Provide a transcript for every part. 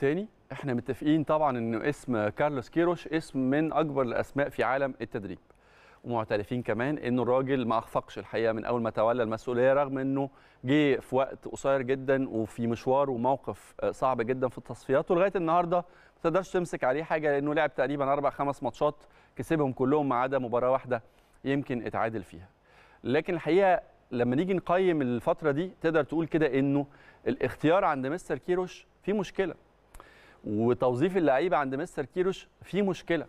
تاني احنا متفقين طبعا ان اسم كارلوس كيروش اسم من اكبر الاسماء في عالم التدريب ومعترفين كمان ان الراجل ما اخفقش الحقيقه من اول ما تولى المسؤوليه رغم انه جه في وقت قصير جدا وفي مشوار وموقف آه، صعب جدا في التصفيات ولغايه النهارده ما تقدرش تمسك عليه حاجه لانه لعب تقريبا اربع خمس ماتشات كسبهم كلهم ما عدا مباراه واحده يمكن اتعادل فيها لكن الحقيقه لما نيجي نقيم الفتره دي تقدر تقول كده انه الاختيار عند مستر كيروش في مشكله وتوظيف اللعيبه عند مستر كيروش في مشكله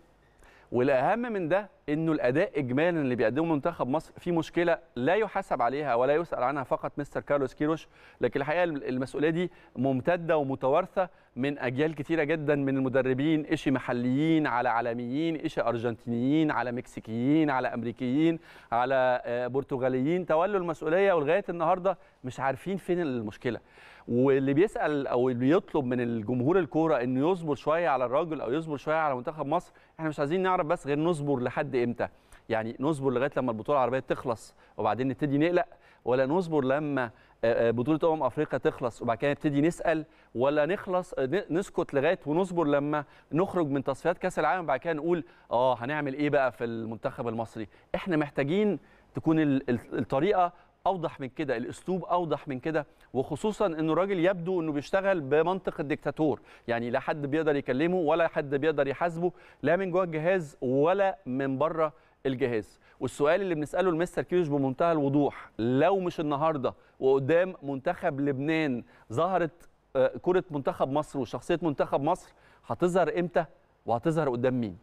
والاهم من ده انه الاداء اجمالا اللي بيقدمه منتخب مصر في مشكله لا يحاسب عليها ولا يسال عنها فقط مستر كارلوس كيروش لكن الحقيقه المسؤوليه دي ممتده ومتوارثه من اجيال كثيره جدا من المدربين اشي محليين على عالميين اشي ارجنتينيين على مكسيكيين على امريكيين على آه، برتغاليين تولوا المسؤوليه ولغايه النهارده مش عارفين فين المشكله واللي بيسال او اللي بيطلب من الجمهور الكوره انه يصبر شويه على الراجل او يصبر شويه على منتخب مصر احنا مش عايزين نعرف بس غير نصبر لحد امتى يعني نصبر لغايه لما البطوله العربيه تخلص وبعدين نبتدي نقلق ولا نصبر لما آه، آه، بطوله امم افريقيا تخلص وبعد كده نبتدي نسال ولا نخلص آه، نسكت لغايه ونصبر لما نخرج من تصفيات كاس العالم وبعد كده نقول اه هنعمل ايه بقى في المنتخب المصري احنا محتاجين تكون الطريقه اوضح من كده الاسلوب اوضح من كده وخصوصا انه الراجل يبدو انه بيشتغل بمنطق الدكتاتور يعني لا حد بيقدر يكلمه ولا حد بيقدر يحاسبه لا من جوه الجهاز ولا من بره الجهاز والسؤال اللي بنساله لمستر كيروش بمنتهى الوضوح لو مش النهارده وقدام منتخب لبنان ظهرت آه، كره منتخب مصر وشخصيه منتخب مصر هتظهر امتى وهتظهر قدام مين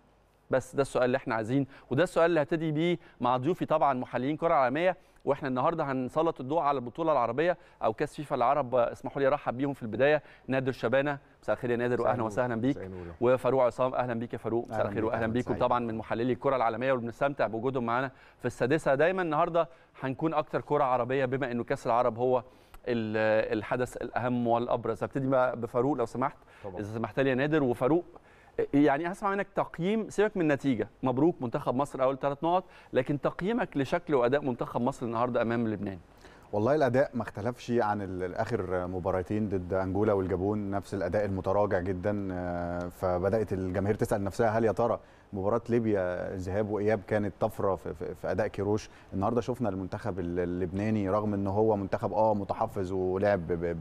بس ده السؤال اللي احنا عايزين وده السؤال اللي هبتدي بيه مع ضيوفي طبعا محللين كره عالميه واحنا النهارده هنسلط الضوء على البطوله العربيه او كاس فيفا العرب اسمحوا لي ارحب بيهم في البدايه نادر شبانه مساء الخير يا نادر واهلا وسهلا بيك وفاروق عصام اهلا بيك يا فاروق مساء الخير واهلا بيكم طبعا من محللي الكره العالميه وبنستمتع بوجودهم معانا في السادسه دايما النهارده هنكون اكتر كره عربيه بما انه كاس العرب هو الحدث الاهم والابرز هبتدي بفاروق لو سمحت طبعا. اذا سمحت لي يا نادر وفاروق يعني هسمع منك تقييم سيبك من النتيجه مبروك منتخب مصر اول ثلاث نقط لكن تقييمك لشكل واداء منتخب مصر النهارده امام لبنان والله الاداء ما اختلفش عن اخر مباراتين ضد انجولا والجابون نفس الاداء المتراجع جدا آه، فبدات الجماهير تسال نفسها هل يا ترى مباراه ليبيا ذهاب واياب كانت طفره في اداء كيروش النهارده شفنا المنتخب اللبناني رغم ان هو منتخب اه متحفظ ولعب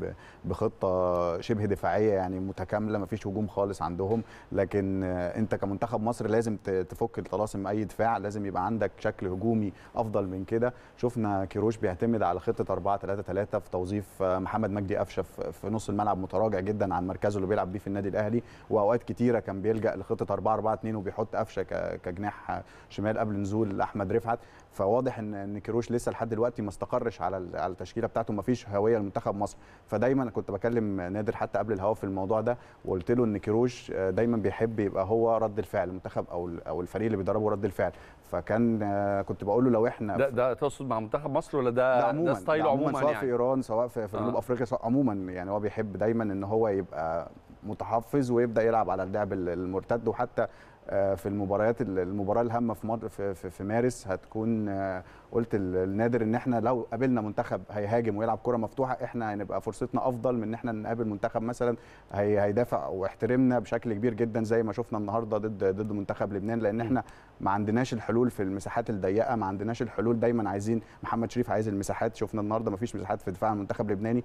بخطه شبه دفاعيه يعني متكامله ما فيش هجوم خالص عندهم لكن آه، انت كمنتخب مصر لازم تفك الطلاسم اي دفاع لازم يبقى عندك شكل هجومي افضل من كده شفنا كيروش بيعتمد على خطه خطه 4 3 3 في توظيف آه، محمد مجدي قفشه في نص الملعب متراجع جدا عن مركزه اللي بيلعب بيه في النادي الاهلي واوقات كتيره كان بيلجا لخطه 4 4 2 وبيحط قفشه كجناح شمال قبل نزول احمد رفعت فواضح ان ان كيروش لسه لحد دلوقتي ما استقرش على على التشكيله بتاعته ما فيش هويه لمنتخب مصر فدايما كنت بكلم نادر حتى قبل الهوا في الموضوع ده وقلت له ان كيروش آه، دايما بيحب يبقى هو رد الفعل المنتخب او او الفريق اللي بيدربه رد الفعل فكان آه، كنت بقول له لو احنا ده, ده تقصد مع منتخب مصر ولا ده ده, عموما ستايله عموما سواء يعني. في ايران سواء في, في جنوب آه. افريقيا سواء عموما يعني هو بيحب دايما ان هو يبقى متحفظ ويبدا يلعب على اللعب المرتد وحتى آه، في المباريات المباراه الهامه في مار في, في مارس هتكون آه، قلت النادر ان احنا لو قابلنا منتخب هيهاجم ويلعب كره مفتوحه احنا هنبقى فرصتنا افضل من ان احنا نقابل منتخب مثلا هي هيدافع واحترمنا بشكل كبير جدا زي ما شفنا النهارده ضد ضد منتخب لبنان لان احنا ما عندناش الحلول في المساحات الضيقه ما عندناش الحلول دايما عايزين محمد شريف عايز المساحات شفنا النهارده ما فيش مساحات في دفاع المنتخب اللبناني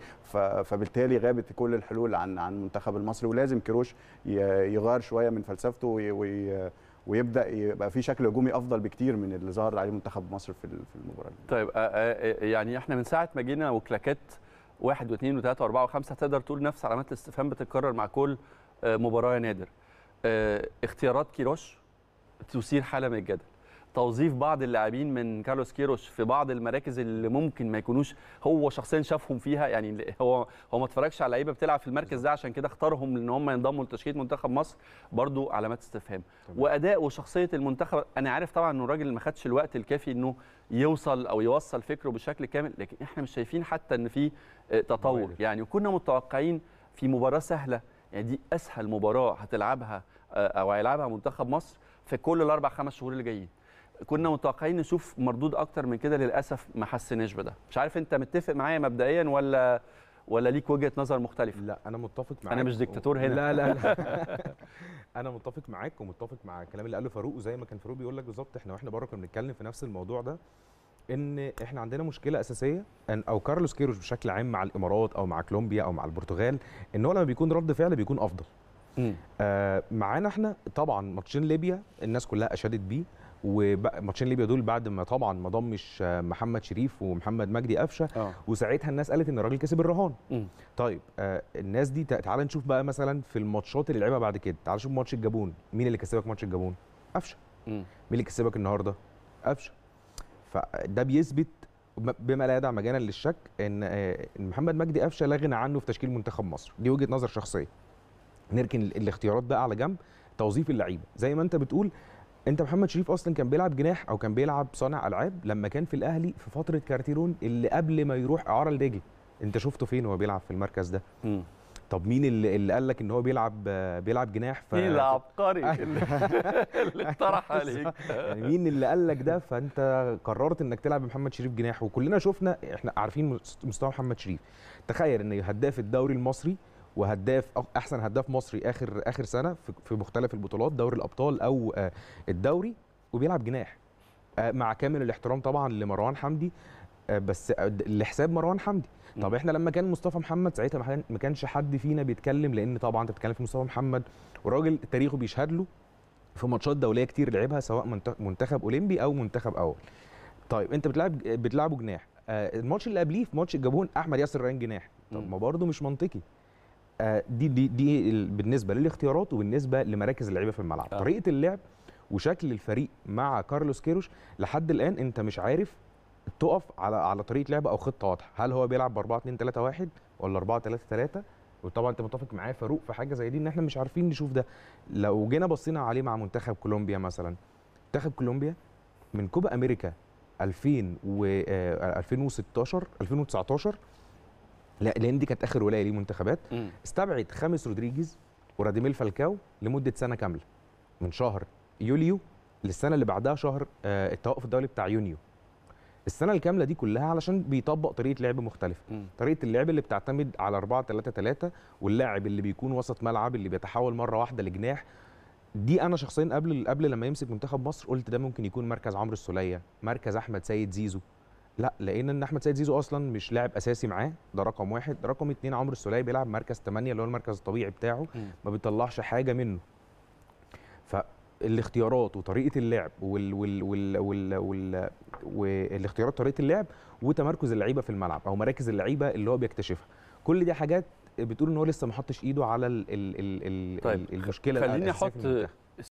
فبالتالي غابت كل الحلول عن عن المنتخب المصري ولازم كيروش يغير شويه من فلسفته وي ويبدا يبقى في شكل هجومي افضل بكتير من اللي ظهر عليه منتخب مصر في في المباراه دي. طيب آه، آه، آه، يعني احنا من ساعه ما جينا وكلاكات واحد واثنين وثلاثه واربعه وخمسه تقدر تقول نفس علامات الاستفهام بتتكرر مع كل مباراه يا نادر. اختيارات كيروش تثير حاله من الجدل. توظيف بعض اللاعبين من كارلوس كيروش في بعض المراكز اللي ممكن ما يكونوش هو شخصيا شافهم فيها يعني هو هو ما اتفرجش على لعيبه بتلعب في المركز ده عشان كده اختارهم ان هم ينضموا لتشكيله منتخب مصر برضو علامات استفهام واداء وشخصيه المنتخب انا عارف طبعا ان الراجل ما خدش الوقت الكافي انه يوصل او يوصل فكره بشكل كامل لكن احنا مش شايفين حتى ان في آه، تطور يعني كنا متوقعين في مباراه سهله يعني دي اسهل مباراه هتلعبها آه، او هيلعبها منتخب مصر في كل الاربع خمس شهور اللي جايين كنا متوقعين نشوف مردود اكتر من كده للاسف ما حسناش بده مش عارف انت متفق معايا مبدئيا ولا ولا ليك وجهه نظر مختلفه لا انا متفق معاك انا مش ديكتاتور هنا لا لا لا انا متفق معاك ومتفق مع الكلام اللي قاله فاروق وزي ما كان فاروق بيقول لك بالظبط احنا واحنا بره كنا بنتكلم في نفس الموضوع ده ان احنا عندنا مشكله اساسيه أن او كارلوس كيروش بشكل عام مع الامارات او مع كولومبيا او مع البرتغال ان هو لما بيكون رد فعل بيكون افضل آه معانا احنا طبعا ماتشين ليبيا الناس كلها اشادت بيه وماتشين ليبيا دول بعد ما طبعا ما ضمش آه، محمد شريف ومحمد مجدي قفشه آه. وساعتها الناس قالت ان الراجل كسب الرهان م. طيب آه الناس دي تعال نشوف بقى مثلا في الماتشات اللي لعبها بعد كده تعال نشوف ماتش الجابون مين اللي كسبك ماتش الجابون قفشه مين اللي كسبك النهارده قفشه فده بيثبت بما لا يدع مجالا للشك آه، ان محمد مجدي قفشه لا غنى عنه في تشكيل منتخب مصر دي وجهه نظر شخصيه نركن الاختيارات بقى على جنب توظيف اللعيبه زي ما انت بتقول انت محمد شريف اصلا كان بيلعب جناح او كان بيلعب صانع العاب لما كان في الاهلي في فتره كارتيرون اللي قبل ما يروح اعاره لدجل انت شفته فين وهو بيلعب في المركز ده م. طب مين اللي, اللي قال لك ان هو بيلعب بيلعب جناح ف... مين العبقري اللي اقترح عليك يعني مين اللي قال لك ده فانت قررت انك تلعب محمد شريف جناح وكلنا شفنا احنا عارفين مستوى محمد شريف تخيل ان هداف الدوري المصري وهداف احسن هداف مصري اخر اخر سنه في مختلف البطولات دوري الابطال او آه، الدوري وبيلعب جناح آه، مع كامل الاحترام طبعا لمروان حمدي آه، بس لحساب مروان حمدي طب احنا لما كان مصطفى محمد ساعتها ما كانش حد فينا بيتكلم لان طبعا انت بتتكلم في مصطفى محمد وراجل تاريخه بيشهد له في ماتشات دوليه كتير لعبها سواء منتخب اولمبي او منتخب اول طيب انت بتلعب بتلعبه جناح الماتش اللي قبليه في ماتش الجابون احمد ياسر ريان جناح طب ما برضه مش منطقي آه، دي دي دي بالنسبه للاختيارات وبالنسبه لمراكز اللعيبه في الملعب آه. طريقه اللعب وشكل الفريق مع كارلوس كيروش لحد الان انت مش عارف تقف على على طريقه لعب او خطه واضحه هل هو بيلعب ب 4 2 3 1 ولا 4 3 3 وطبعا انت متفق معايا فاروق في حاجه زي دي ان احنا مش عارفين نشوف ده لو جينا بصينا عليه مع منتخب كولومبيا مثلا منتخب كولومبيا من كوبا امريكا 2000 و 2016 آه، 2019 لان دي كانت اخر ولايه ليه منتخبات استبعد خامس رودريجيز وراديميل فالكاو لمده سنه كامله من شهر يوليو للسنه اللي بعدها شهر آه، التوقف الدولي بتاع يونيو السنه الكامله دي كلها علشان بيطبق طريقه لعب مختلفه مم. طريقه اللعب اللي بتعتمد على 4 3 3 واللاعب اللي بيكون وسط ملعب اللي بيتحول مره واحده لجناح دي انا شخصيا قبل قبل لما يمسك منتخب مصر قلت ده ممكن يكون مركز عمرو السوليه مركز احمد سيد زيزو لا لقينا ان احمد سيد زيزو اصلا مش لاعب اساسي معاه ده رقم واحد رقم اتنين عمرو السوليه بيلعب مركز 8 اللي هو المركز الطبيعي بتاعه م. ما بيطلعش حاجه منه فالاختيارات وطريقه اللعب وال وال وال وال, وال والاختيارات طريقه اللعب وتمركز اللعيبه في الملعب او مراكز اللعيبه اللي هو بيكتشفها كل دي حاجات بتقول ان هو لسه ما حطش ايده على ال ال ال ال طيب المشكله خليني احط